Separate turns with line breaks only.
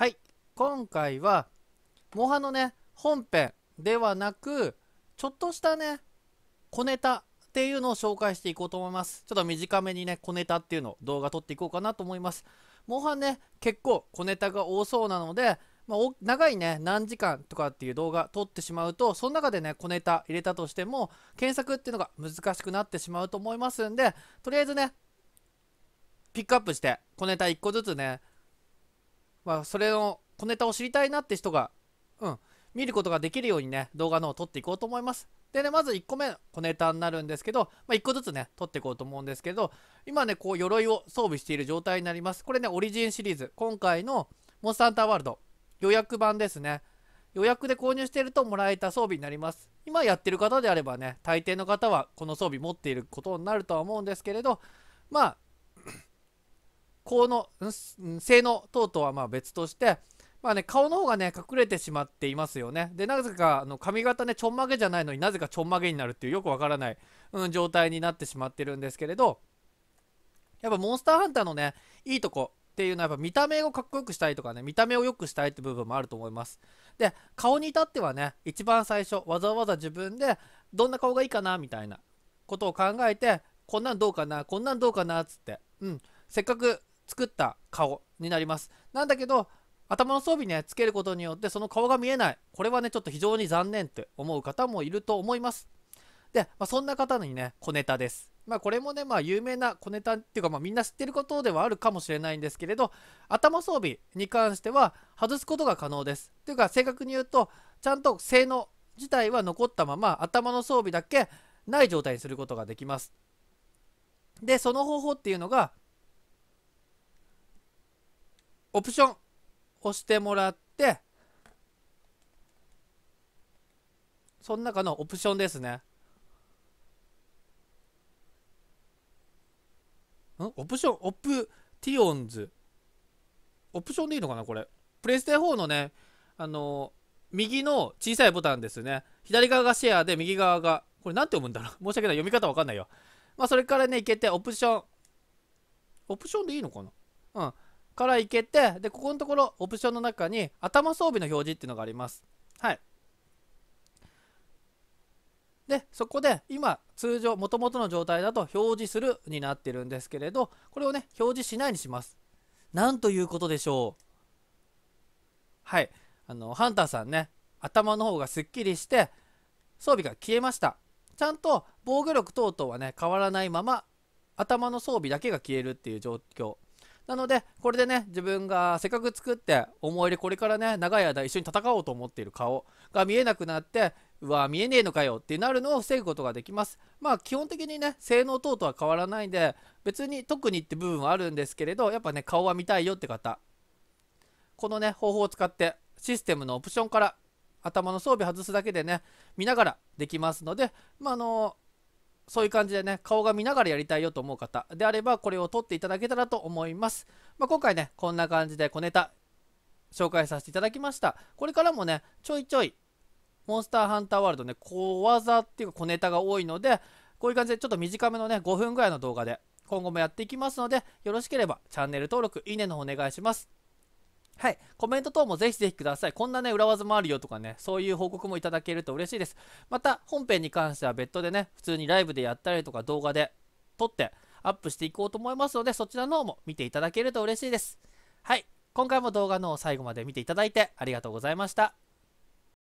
はい今回はモハのね本編ではなくちょっとしたね小ネタっていうのを紹介していこうと思いますちょっと短めにね小ネタっていうのを動画撮っていこうかなと思いますモハね結構小ネタが多そうなのでまあ、長いね何時間とかっていう動画撮ってしまうとその中でね小ネタ入れたとしても検索っていうのが難しくなってしまうと思いますんでとりあえずねピックアップして小ネタ1個ずつねまあ、それの小ネタを知りたいなって人が、うん、見ることができるようにね、動画のを撮っていこうと思います。でね、まず1個目、小ネタになるんですけど、まあ、1個ずつね、撮っていこうと思うんですけど、今ね、こう、鎧を装備している状態になります。これね、オリジンシリーズ、今回のモンスターハンターワールド、予約版ですね。予約で購入しているともらえた装備になります。今やってる方であればね、大抵の方はこの装備持っていることになるとは思うんですけれど、まあ、効の性能等々はま別としてまあね、顔の方がね、隠れてしまっていますよね。で、なぜか、あの、髪型ね、ちょんまげじゃないのになぜかちょんまげになるっていうよくわからない、うん、状態になってしまってるんですけれど、やっぱモンスターハンターのね、いいとこっていうのはやっぱ見た目をかっこよくしたいとかね、見た目を良くしたいって部分もあると思います。で、顔に至ってはね、一番最初、わざわざ自分で、どんな顔がいいかな、みたいなことを考えて、こんなんどうかな、こんなんどうかな、つって、うん、せっかく作った顔になります。なんだけど、頭の装備ね、つけることによってその顔が見えない。これはね、ちょっと非常に残念って思う方もいると思います。で、まあ、そんな方にね、小ネタです。まあ、これもね、まあ、有名な小ネタっていうか、まあ、みんな知ってることではあるかもしれないんですけれど、頭装備に関しては外すことが可能です。というか、正確に言うと、ちゃんと性能自体は残ったまま、頭の装備だけない状態にすることができます。で、その方法っていうのが、オプション押してもらって、その中のオプションですね。んオプション、オプティオンズ。オプションでいいのかなこれ。プレステ4のね、あのー、右の小さいボタンですね。左側がシェアで、右側が、これ何て読むんだろう 申し訳ない。読み方わかんないよ。まあ、それからね、いけて、オプション。オプションでいいのかなうん。から行けてでここのところオプションの中に頭装備の表示っていうのがありますはいでそこで今通常もともとの状態だと表示するになってるんですけれどこれをね表示しないにしますなんということでしょうはいあのハンターさんね頭の方がすっきりして装備が消えましたちゃんと防御力等々はね変わらないまま頭の装備だけが消えるっていう状況なので、これでね、自分がせっかく作って、思い入れこれからね、長い間一緒に戦おうと思っている顔が見えなくなって、うわ、見えねえのかよってなるのを防ぐことができます。まあ、基本的にね、性能等とは変わらないんで、別に特にって部分はあるんですけれど、やっぱね、顔は見たいよって方、このね、方法を使って、システムのオプションから頭の装備外すだけでね、見ながらできますので、まあ、あのーそういう感じでね、顔が見ながらやりたいよと思う方であれば、これを撮っていただけたらと思います。まあ、今回ね、こんな感じで小ネタ紹介させていただきました。これからもね、ちょいちょい、モンスターハンターワールドね、小技っていうか小ネタが多いので、こういう感じでちょっと短めのね、5分ぐらいの動画で今後もやっていきますので、よろしければチャンネル登録、いいねの方お願いします。はい。コメント等もぜひぜひください。こんなね、裏技もあるよとかね、そういう報告もいただけると嬉しいです。また、本編に関しては別途でね、普通にライブでやったりとか動画で撮ってアップしていこうと思いますので、そちらの方も見ていただけると嬉しいです。はい。今回も動画の最後まで見ていただいてありがとうございました。